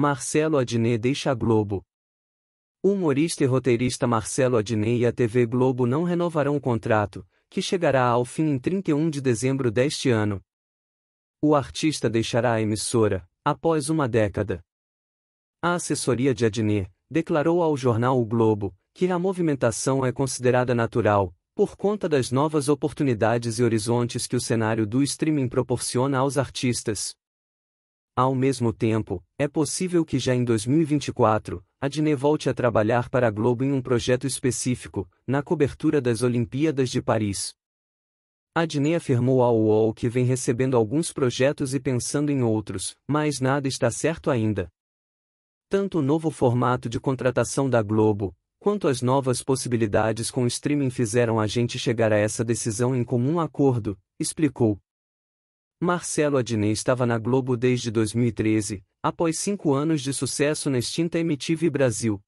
Marcelo Adnet deixa a Globo. O humorista e roteirista Marcelo Adnet e a TV Globo não renovarão o contrato, que chegará ao fim em 31 de dezembro deste ano. O artista deixará a emissora, após uma década. A assessoria de Adnet declarou ao jornal O Globo que a movimentação é considerada natural, por conta das novas oportunidades e horizontes que o cenário do streaming proporciona aos artistas. Ao mesmo tempo, é possível que já em 2024, a Dine volte a trabalhar para a Globo em um projeto específico, na cobertura das Olimpíadas de Paris. A Dine afirmou ao UOL que vem recebendo alguns projetos e pensando em outros, mas nada está certo ainda. Tanto o novo formato de contratação da Globo, quanto as novas possibilidades com o streaming fizeram a gente chegar a essa decisão em comum acordo, explicou. Marcelo Adnet estava na Globo desde 2013, após cinco anos de sucesso na extinta MTV Brasil,